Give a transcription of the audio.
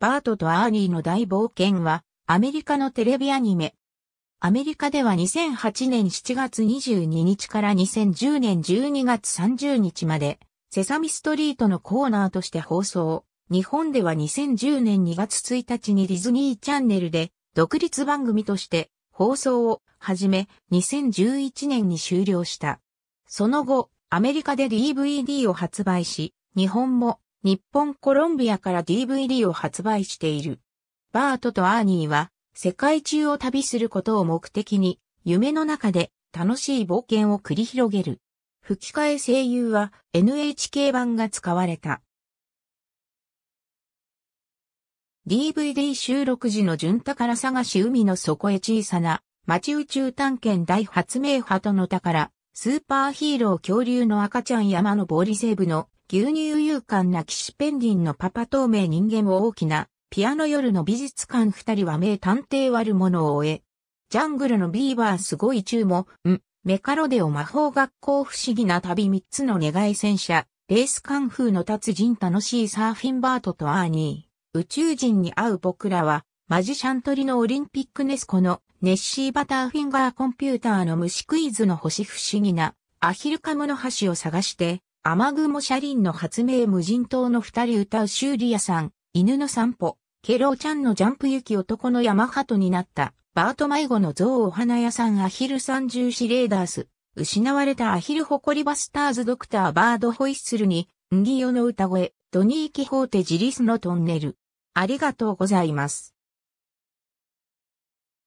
バートとアーニーの大冒険は、アメリカのテレビアニメ。アメリカでは2008年7月22日から2010年12月30日まで、セサミストリートのコーナーとして放送。日本では2010年2月1日にディズニーチャンネルで、独立番組として放送を始め、2011年に終了した。その後、アメリカで DVD を発売し、日本も日本コロンビアから DVD を発売している。バートとアーニーは世界中を旅することを目的に夢の中で楽しい冒険を繰り広げる。吹き替え声優は NHK 版が使われた。DVD 収録時の純宝探し海の底へ小さな町宇宙探検大発明派との宝スーパーヒーロー恐竜の赤ちゃん山のボリセーブの牛乳勇敢な騎士ペンギンのパパ透明人間を大きなピアノ夜の美術館二人は名探偵悪者を終え、ジャングルのビーバーすごい中も、ん、メカロデオ魔法学校不思議な旅三つの願い戦車、レースカンフーの達人楽しいサーフィンバートとアーニー、宇宙人に会う僕らは、マジシャントリのオリンピックネスコのネッシーバターフィンガーコンピューターの虫クイズの星不思議なアヒルカムの橋を探して、雨雲車輪の発明無人島の二人歌うシューリアさん、犬の散歩、ケローちゃんのジャンプ雪男の山鳩になった、バート迷子の像お花屋さんアヒル三重視レーダース、失われたアヒル誇りバスターズドクターバードホイッスルに、んギよの歌声、ドニー・キホーテ・ジリスのトンネル。ありがとうございます。